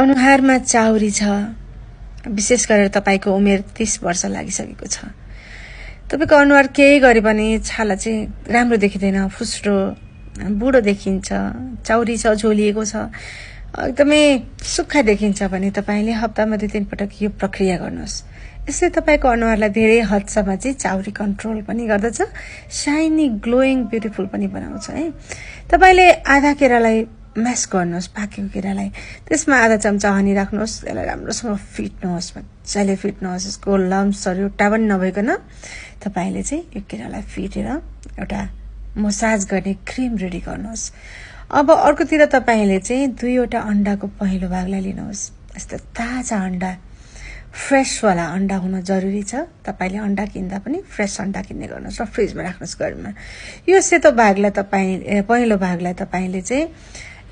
अनुहारमा चाउरी छ विशेष गरेर तपाईँको उमेर तिस वर्ष लागिसकेको छ तपाईँको अनुहार केही गरे पनि छाला चाहिँ राम्रो देखिँदैन फुस्रो बुढो देखिन्छ चाउरी छ झोलिएको छ एकदमै सुक्खा देखिन्छ भने तपाईँले हप्तामा दुई तिनपटक यो प्रक्रिया गर्नुहोस् यसले तपाईँको अनुहारलाई धेरै हदसम्म चाहिँ चाउरी कन्ट्रोल पनि गर्दछ साइनी ग्लोइङ ब्युटिफुल पनि बनाउँछ है तपाईँले आधा केरालाई म्यास गर्नुहोस् पाकेको केरालाई त्यसमा आधा चम्चा हनी राख्नुहोस् त्यसलाई राम्रोसँग फिट्नुहोस् मजाले फिट्नुहोस् यसको लम्सहरू एउटा पनि नभइकन तपाईँले चाहिँ यो केरालाई फिटेर एउटा मसाज गर्ने क्रिम रेडी गर्नुहोस् अब अर्कोतिर तपाईँले चाहिँ दुईवटा अन्डाको पहिलो भागलाई लिनुहोस् यस्तो ताजा अन्डा फ्रेसवाला अन्डा हुन जरुरी छ तपाईँले अन्डा किन्दा पनि फ्रेस अन्डा किन्ने गर्नुहोस् र फ्रिजमा राख्नुहोस् घरमा यो सेतो भागलाई तपाईँ पहिलो भागलाई तपाईँले चाहिँ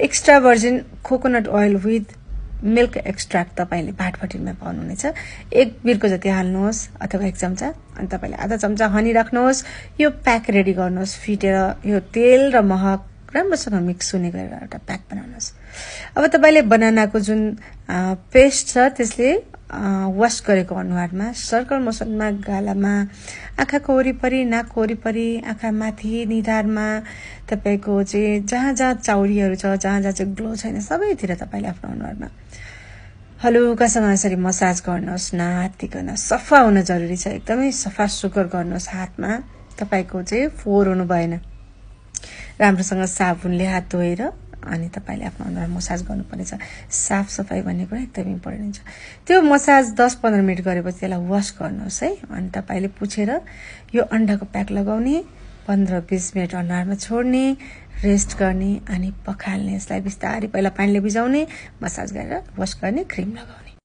extra virgin coconut oil with milk extract तपाईँले भाटभटिनमा पाउनुहुनेछ एक बिर्को जति हाल्नुहोस् अथवा एक चम्चा अनि तपाईँले आधा चम्चा हनी राख्नुहोस् यो प्याक रेडी गर्नुहोस् फिटेर यो तेल र मह राम्रोसँग मिक्स हुने गरेर एउटा प्याक बनाउनुहोस् अब तपाईँले बनानाको जुन पेस्ट छ त्यसले वास गरेको अनुहारमा सर्कल मोसनमा गालामा आँखाको वरिपरि नाकको वरिपरि आँखा माथि निधारमा तपाईँको चाहिँ जहाँ जहाँ चाउरीहरू छ जहाँ जहाँ चाहिँ ग्लो छैन सबैतिर तपाईँले आफ्नो अनुहारमा हलुकासँग यसरी मसाज गर्नुहोस् नातिकन सफा हुन जरुरी छ एकदमै सफा सुगर गर्नुहोस् हातमा तपाईँको चाहिँ फोहोर हुनु भएन राम्रोसँग साबुनले हात धोएर अनि तपाईँले आफ्नो अनुहार मसाज गर्नुपर्नेछ साफ सफाइ भन्ने कुरा एकदम इम्पोर्टेन्ट हुन्छ त्यो मसाज दस पन्ध्र मिनट गरेपछि त्यसलाई वास गर्नुहोस् है अनि तपाईँले पुछेर यो अन्डाको प्याक लगाउने पन्ध्र बिस मिनट अनुहारमा छोड्ने रेस्ट गर्ने अनि पखाल्ने यसलाई बिस्तारै पहिला पानीले भिजाउने मसाज गरेर वास गर्ने क्रिम लगाउने